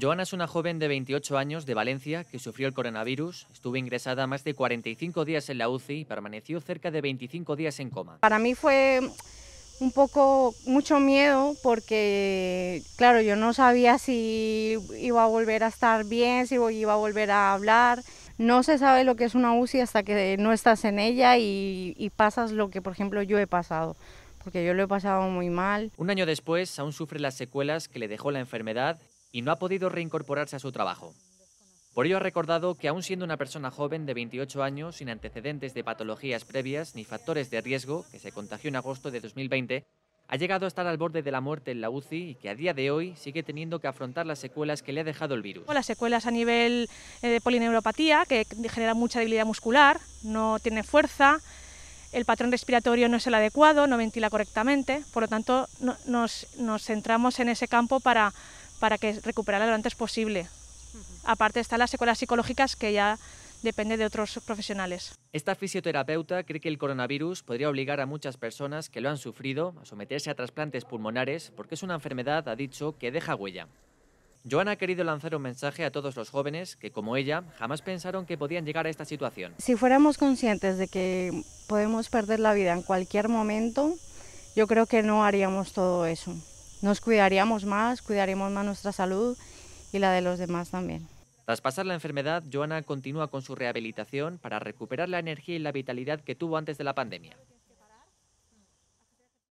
Joana es una joven de 28 años de Valencia que sufrió el coronavirus, estuvo ingresada más de 45 días en la UCI y permaneció cerca de 25 días en coma. Para mí fue un poco mucho miedo porque, claro, yo no sabía si iba a volver a estar bien, si iba a volver a hablar. No se sabe lo que es una UCI hasta que no estás en ella y, pasas lo que, por ejemplo, yo he pasado porque yo lo he pasado muy mal. Un año después aún sufre las secuelas que le dejó la enfermedad y no ha podido reincorporarse a su trabajo. Por ello ha recordado que aún siendo una persona joven de 28 años, sin antecedentes de patologías previas ni factores de riesgo, que se contagió en agosto de 2020, ha llegado a estar al borde de la muerte en la UCI y que a día de hoy sigue teniendo que afrontar las secuelas que le ha dejado el virus. Las secuelas a nivel eh, de polineuropatía, que genera mucha debilidad muscular, no tiene fuerza, el patrón respiratorio no es el adecuado, no ventila correctamente, por lo tanto nos, nos centramos en ese campo para para que recuperara lo antes posible. Aparte están las secuelas psicológicas que ya depende de otros profesionales. Esta fisioterapeuta cree que el coronavirus podría obligar a muchas personas que lo han sufrido a someterse a trasplantes pulmonares porque es una enfermedad, ha dicho, que deja huella. Joana ha querido lanzar un mensaje a todos los jóvenes que, como ella, jamás pensaron que podían llegar a esta situación. Si fuéramos conscientes de que podemos perder la vida en cualquier momento, yo creo que no haríamos todo eso nos cuidaríamos más, cuidaríamos más nuestra salud y la de los demás también. Tras pasar la enfermedad, Joana continúa con su rehabilitación para recuperar la energía y la vitalidad que tuvo antes de la pandemia.